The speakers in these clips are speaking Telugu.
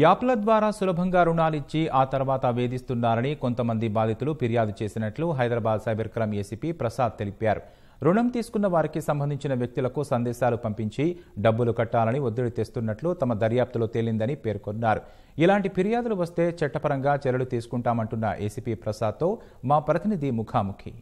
యాప్ల ద్వారా సులభంగా రుణాలిచ్చి ఆ తర్వాత వేధిస్తున్నారని కొంతమంది బాధితులు ఫిర్యాదు చేసినట్లు Hyderabad cyber crime ACP Prasad తెలిపారు రుణం తీసుకున్న వారికి సంబంధించిన వ్యక్తులకు సందేశాలు పంపించి డబ్బులు కట్టాలని ఒత్తిడి తెస్తున్నట్లు తమ దర్యాప్తులో తేలిందని పేర్కొన్నారు ఇలాంటి ఫిర్యాదులు వస్తే చట్టపరంగా చర్యలు తీసుకుంటామంటున్న ఏసీపీ ప్రసాద్తో మా ప్రతినిధి ముఖాముఖి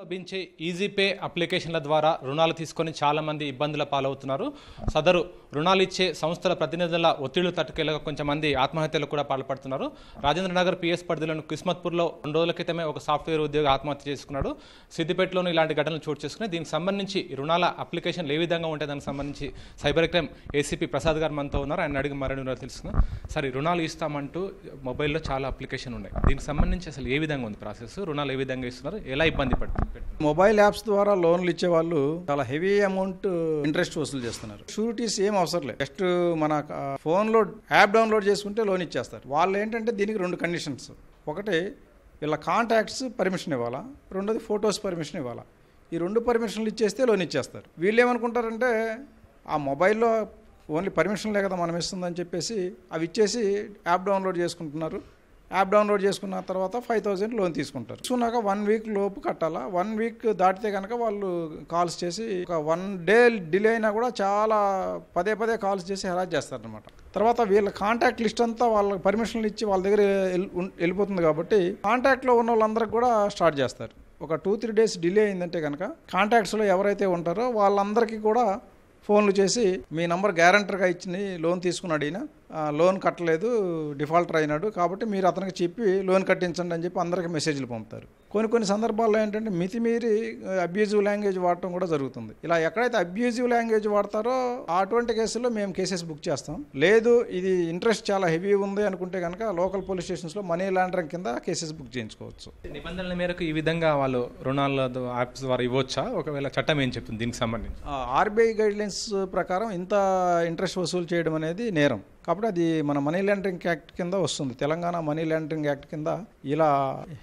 లభించే ఈజీపే అప్లికేషన్ల ద్వారా రుణాలు తీసుకొని చాలామంది ఇబ్బందుల పాలవుతున్నారు సదరు రుణాలు ఇచ్చే సంస్థల ప్రతినిధుల ఒత్తిళ్లు తట్టుకెళ్ళక కొంతమంది ఆత్మహత్యలు కూడా పాల్పడుతున్నారు రాజేంద్ర నగర్ పిఎస్ పరిధిలోని కిస్మత్పూర్లో రెండు రోజుల క్రితమే ఒక సాఫ్ట్వేర్ ఉద్యోగి ఆత్మహత్య చేసుకున్నాడు సిద్దిపేటలోనూ ఇలాంటి ఘటనలు చోటు చేసుకుని దీనికి సంబంధించి రుణాల అప్లికేషన్ ఏ విధంగా ఉంటాయి దానికి సంబంధించి సైబర్ క్రైమ్ ఏసీపీ ప్రసాద్ గారు మనతో ఉన్నారు ఆయన అడిగి మరణ తెలుసుకున్నాం సరే రుణాలు ఇస్తామంటూ మొబైల్లో చాలా అప్లికేషన్ ఉన్నాయి దీనికి సంబంధించి అసలు ఏ విధంగా ఉంది ప్రాసెస్ రుణాలు ఏ విధంగా ఇస్తున్నారు ఎలా ఇబ్బంది పడుతుంది మొబైల్ యాప్స్ ద్వారా లోన్లు ఇచ్చే వాళ్ళు చాలా హెవీ అమౌంట్ ఇంట్రెస్ట్ వసూలు చేస్తున్నారు షూరిటీస్ ఏం అవసరం లేదు జస్ట్ మన ఫోన్లో యాప్ డౌన్లోడ్ చేసుకుంటే లోన్ ఇచ్చేస్తారు వాళ్ళు ఏంటంటే దీనికి రెండు కండిషన్స్ ఒకటి వీళ్ళ కాంటాక్ట్స్ పర్మిషన్ ఇవ్వాలా రెండోది ఫొటోస్ పర్మిషన్ ఇవ్వాలా ఈ రెండు పర్మిషన్లు ఇచ్చేస్తే లోన్ ఇచ్చేస్తారు వీళ్ళు ఏమనుకుంటారంటే ఆ మొబైల్లో ఓన్లీ పర్మిషన్ కదా మనం ఇస్తుందని చెప్పేసి అవి ఇచ్చేసి యాప్ డౌన్లోడ్ చేసుకుంటున్నారు యాప్ డౌన్లోడ్ చేసుకున్న తర్వాత ఫైవ్ థౌజండ్ లోన్ తీసుకుంటారు తీసుకున్నాక వన్ వీక్ లోపు కట్టాలా వన్ వీక్ దాటితే కనుక వాళ్ళు కాల్స్ చేసి ఒక వన్ డే డిలే అయినా కూడా చాలా పదే పదే కాల్స్ చేసి హెరాజ్ చేస్తారనమాట తర్వాత వీళ్ళ కాంటాక్ట్ లిస్ట్ అంతా వాళ్ళకి పర్మిషన్లు ఇచ్చి వాళ్ళ దగ్గర వెళ్ళిపోతుంది కాబట్టి కాంటాక్ట్లో ఉన్న వాళ్ళందరికీ కూడా స్టార్ట్ చేస్తారు ఒక టూ త్రీ డేస్ డిలే అయిందంటే కనుక కాంటాక్ట్స్లో ఎవరైతే ఉంటారో వాళ్ళందరికీ కూడా ఫోన్లు చేసి మీ నంబర్ గ్యారంటర్గా ఇచ్చి లోన్ తీసుకున్నాడు అడిగినా లోన్ కట్టలేదు డిఫాల్టర్ అయినాడు కాబట్టి మీరు అతనికి చెప్పి లోన్ కట్టించండి అని చెప్పి అందరికీ మెసేజ్లు పంపుతారు కొన్ని కొన్ని సందర్భాల్లో ఏంటంటే మితిమీరి అబ్యూజివ్ లాంగ్వేజ్ వాడటం కూడా జరుగుతుంది ఇలా ఎక్కడైతే అబ్యూజివ్ లాంగ్వేజ్ వాడతారో అటువంటి కేసుల్లో మేము కేసెస్ బుక్ చేస్తాం లేదు ఇది ఇంట్రెస్ట్ చాలా హెవీ ఉంది అనుకుంటే కనుక లోకల్ పోలీస్ స్టేషన్స్లో మనీ లాండరింగ్ కింద కేసెస్ బుక్ చేయించుకోవచ్చు నిబంధనల మేరకు ఈ విధంగా వాళ్ళు రుణాల యాప్స్ ద్వారా ఇవ్వచ్చా ఒకవేళ చట్టం ఏం చెప్తుంది దీనికి సంబంధించి ఆర్బీఐ గైడ్లైన్స్ ప్రకారం ఇంత ఇంట్రెస్ట్ వసూలు చేయడం అనేది నేరం కాబట్టి అది మన మనీ లాండరింగ్ యాక్ట్ కింద వస్తుంది తెలంగాణ మనీ లాండరింగ్ యాక్ట్ కింద ఇలా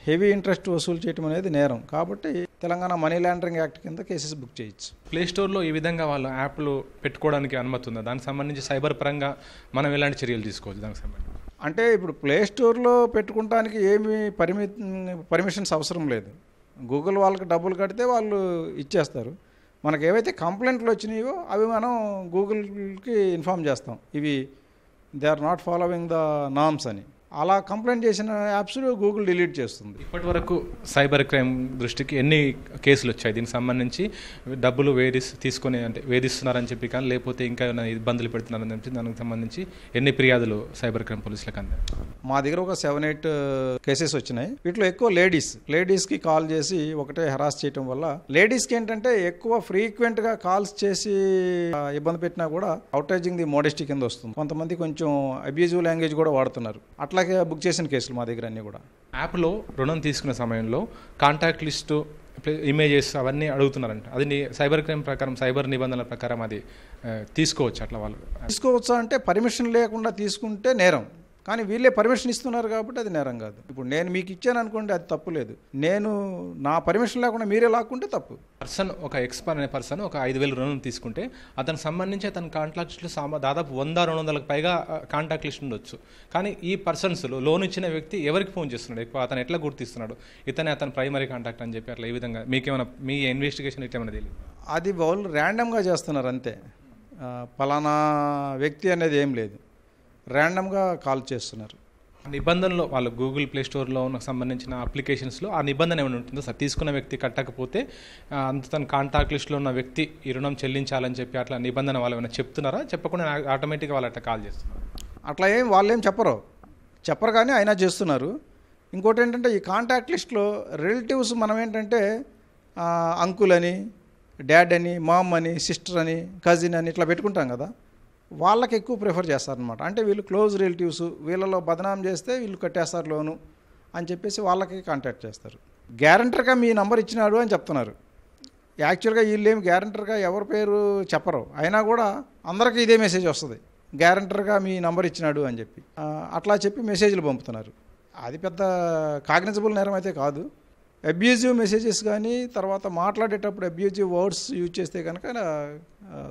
హెవీ ఇంట్రెస్ట్ వసూలు చేయడం అనేది నేరం కాబట్టి తెలంగాణ మనీ లాండరింగ్ యాక్ట్ కింద కేసెస్ బుక్ చేయొచ్చు ప్లే స్టోర్లో ఈ విధంగా వాళ్ళ యాప్లు పెట్టుకోవడానికి అనుమతి ఉందా దానికి సంబంధించి సైబర్ పరంగా మనం ఎలాంటి చర్యలు తీసుకోవచ్చు దానికి సంబంధించి అంటే ఇప్పుడు ప్లే స్టోర్లో పెట్టుకోవడానికి ఏమి పరిమి పర్మిషన్స్ అవసరం లేదు గూగుల్ వాళ్ళకి డబ్బులు కడితే వాళ్ళు ఇచ్చేస్తారు మనకు ఏవైతే కంప్లైంట్లు వచ్చినాయో అవి మనం గూగుల్కి ఇన్ఫామ్ చేస్తాం ఇవి they are not following the norms any అలా కంప్లైంట్ చేసిన యాప్స్ గూగుల్ డిలీట్ చేస్తుంది ఇప్పటి వరకు సైబర్ క్రైమ్ దృష్టికి ఎన్ని కేసులు వచ్చాయి దీనికి సంబంధించి డబ్బులు వేధిస్ తీసుకొని అంటే వేధిస్తున్నారని చెప్పి కానీ లేకపోతే ఇంకా ఏమైనా ఇబ్బందులు పెడుతున్నారని చెప్పి దానికి సంబంధించి ఎన్ని ఫిర్యాదులు సైబర్ క్రైమ్ పోలీసులకు అందాయి మా దగ్గర ఒక సెవెన్ ఎయిట్ uh, కేసెస్ వచ్చినాయి వీటిలో ఎక్కువ లేడీస్ లేడీస్కి కాల్ చేసి ఒకటే హెరాస్ చేయటం వల్ల లేడీస్కి ఏంటంటే ఎక్కువ ఫ్రీక్వెంట్గా కాల్స్ చేసి ఇబ్బంది పెట్టినా కూడా అవుటేజింగ్ ది మోడెస్టీ కింద వస్తుంది కొంతమంది కొంచెం అబ్యూజివ్ లాంగ్వేజ్ కూడా వాడుతున్నారు అట్లా అలాగే బుక్ uh, చేసిన కేసులు మా దగ్గర అన్నీ కూడా యాప్లో రుణం తీసుకునే సమయంలో కాంటాక్ట్ లిస్టు ఇమేజెస్ అవన్నీ అడుగుతున్నారంట అది సైబర్ క్రైమ్ ప్రకారం సైబర్ నిబంధనల ప్రకారం అది uh, తీసుకోవచ్చు అట్లా వాళ్ళు తీసుకోవచ్చు అంటే పర్మిషన్ లేకుండా తీసుకుంటే నేరం కానీ వీళ్ళే పర్మిషన్ ఇస్తున్నారు కాబట్టి అది నేరం కాదు ఇప్పుడు నేను మీకు ఇచ్చాను అనుకోండి అది తప్పు లేదు నేను నా పర్మిషన్ లేకుండా మీరే లాక్కుంటే తప్పు పర్సన్ ఒక ఎక్స్పర్ అనే పర్సన్ ఒక ఐదు వేల రుణం తీసుకుంటే అతను సంబంధించి అతని కాంటాక్ట్ సామా దాదాపు వంద రెండు వందలకు పైగా కాంటాక్ట్ లిస్ట్ ఉండొచ్చు కానీ ఈ పర్సన్స్లో లోన్ ఇచ్చిన వ్యక్తి ఎవరికి ఫోన్ చేస్తున్నాడు ఎక్కువ అతను ఎట్లా గుర్తిస్తున్నాడు ఇతనే అతని ప్రైమరీ కాంటాక్ట్ అని చెప్పి అట్లా ఈ విధంగా మీకేమైనా మీ ఇన్వెస్టిగేషన్ ఇట్లా ఏమైనా తెలియదు అది వాళ్ళు ర్యాండమ్గా చేస్తున్నారు అంతే పలానా వ్యక్తి అనేది ఏం లేదు ర్యాండమ్గా కాల్ చేస్తున్నారు నిబంధనలో వాళ్ళు గూగుల్ ప్లే స్టోర్లో ఉన్న సంబంధించిన అప్లికేషన్స్లో ఆ నిబంధన ఏమైనా ఉంటుందో సార్ తీసుకున్న వ్యక్తి కట్టకపోతే అంత తన కాంటాక్ట్ లిస్ట్లో ఉన్న వ్యక్తి ఈ రుణం చెల్లించాలని చెప్పి అట్లా నిబంధన వాళ్ళు ఏమైనా చెప్తున్నారా చెప్పకుండా ఆటోమేటిక్గా వాళ్ళు అట్లా కాల్ చేస్తున్నారు అట్లా ఏం వాళ్ళు ఏం చెప్పరు చెప్పరు కానీ అయినా చేస్తున్నారు ఇంకోటి ఏంటంటే ఈ కాంటాక్ట్ లిస్ట్లో రిలేటివ్స్ మనం ఏంటంటే అంకుల్ అని డాడ్ అని మామ్ అని సిస్టర్ అని కజిన్ అని ఇట్లా పెట్టుకుంటాం కదా వాళ్ళకి ఎక్కువ ప్రిఫర్ చేస్తారనమాట అంటే వీళ్ళు క్లోజ్ రిలేటివ్స్ వీళ్ళలో బదనాం చేస్తే వీళ్ళు కట్టేస్తారు లోను అని చెప్పేసి వాళ్ళకి కాంటాక్ట్ చేస్తారు గ్యారంటర్గా మీ నంబర్ ఇచ్చినాడు అని చెప్తున్నారు యాక్చువల్గా వీళ్ళేమి గ్యారంటర్గా ఎవరి పేరు చెప్పరు అయినా కూడా అందరికీ ఇదే మెసేజ్ వస్తుంది గ్యారంటర్గా మీ నంబర్ ఇచ్చినాడు అని చెప్పి అట్లా చెప్పి మెసేజ్లు పంపుతున్నారు అది పెద్ద కాగ్నిజబుల్ నేరం అయితే కాదు అబ్యూజివ్ మెసేజెస్ కానీ తర్వాత మాట్లాడేటప్పుడు అబ్యూజివ్ వర్డ్స్ యూజ్ చేస్తే కనుక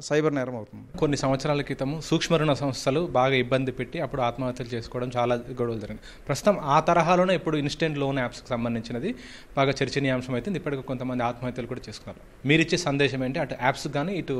సైబర్ నేరం అవుతుంది కొన్ని సంవత్సరాల క్రితము సూక్ష్మ రుణ సంస్థలు బాగా ఇబ్బంది పెట్టి అప్పుడు ఆత్మహత్యలు చేసుకోవడం చాలా గొడవలు జరిగింది ప్రస్తుతం ఆ తరహాలోనే ఇప్పుడు ఇన్స్టెంట్ లోన్ యాప్స్కి సంబంధించినది బాగా చర్చనీయాంశం అవుతుంది ఇప్పటికీ కొంతమంది ఆత్మహత్యలు కూడా చేసుకున్నారు మీరు ఇచ్చే సందేశం ఏంటి అటు యాప్స్ కానీ ఇటు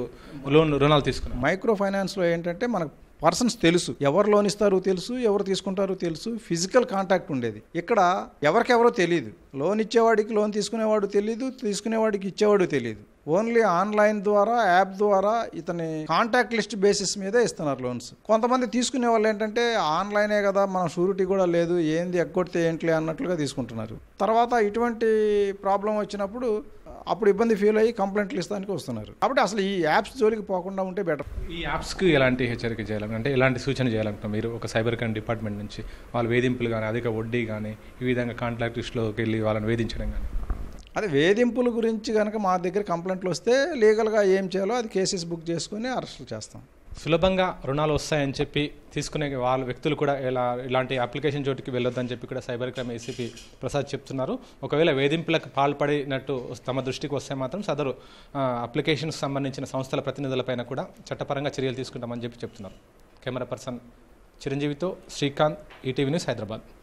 లోన్ రుణాలు తీసుకున్నారు మైక్రో ఫైనాన్స్లో ఏంటంటే మనకు పర్సన్స్ తెలుసు ఎవరు లోన్ ఇస్తారో తెలుసు ఎవరు తీసుకుంటారో తెలుసు ఫిజికల్ కాంటాక్ట్ ఉండేది ఇక్కడ ఎవరికెవరో తెలియదు లోన్ ఇచ్చేవాడికి లోన్ తీసుకునేవాడు తెలియదు తీసుకునేవాడికి ఇచ్చేవాడు తెలియదు ఓన్లీ ఆన్లైన్ ద్వారా యాప్ ద్వారా ఇతని కాంటాక్ట్ లిస్ట్ బేసిస్ మీద ఇస్తున్నారు లోన్స్ కొంతమంది తీసుకునే వాళ్ళు ఏంటంటే ఆన్లైనే కదా మన షూరిటీ కూడా లేదు ఏంది ఎక్కొడితే ఏంటి అన్నట్లుగా తీసుకుంటున్నారు తర్వాత ఇటువంటి ప్రాబ్లం వచ్చినప్పుడు అప్పుడు ఇబ్బంది ఫీల్ అయ్యి కంప్లైంట్లు ఇస్తానికి వస్తున్నారు కాబట్టి అసలు ఈ యాప్స్ జోలికి పోకుండా ఉంటే బెటర్ ఈ యాప్స్కి ఎలాంటి హెచ్చరిక చేయాలంటే ఎలాంటి సూచన చేయాలంటే మీరు ఒక సైబర్ క్రైమ్ డిపార్ట్మెంట్ నుంచి వాళ్ళ వేధింపులు కానీ అధిక వడ్డీ కానీ ఈ విధంగా కాంట్రాక్టిస్ట్లోకి వెళ్ళి వాళ్ళని వేధించడం కానీ అదే వేధింపుల గురించి కనుక మా దగ్గర కంప్లైంట్లు వస్తే లీగల్గా ఏం చేయాలో అది కేసెస్ బుక్ చేసుకుని అరెస్టులు చేస్తాం సులభంగా రుణాలు వస్తాయని చెప్పి తీసుకునే వాళ్ళ వ్యక్తులు కూడా ఇలా ఇలాంటి అప్లికేషన్ చోటుకి వెళ్ళొద్దని చెప్పి కూడా సైబర్ క్రైమ్ ఏసీపీ ప్రసాద్ చెప్తున్నారు ఒకవేళ వేధింపులకు పాల్పడినట్టు తమ దృష్టికి వస్తే మాత్రం సదరు అప్లికేషన్కి సంబంధించిన సంస్థల ప్రతినిధులపైన కూడా చట్టపరంగా చర్యలు తీసుకుంటామని చెప్పి చెప్తున్నారు కెమెరా పర్సన్ చిరంజీవితో శ్రీకాంత్ ఈటీవీ న్యూస్ హైదరాబాద్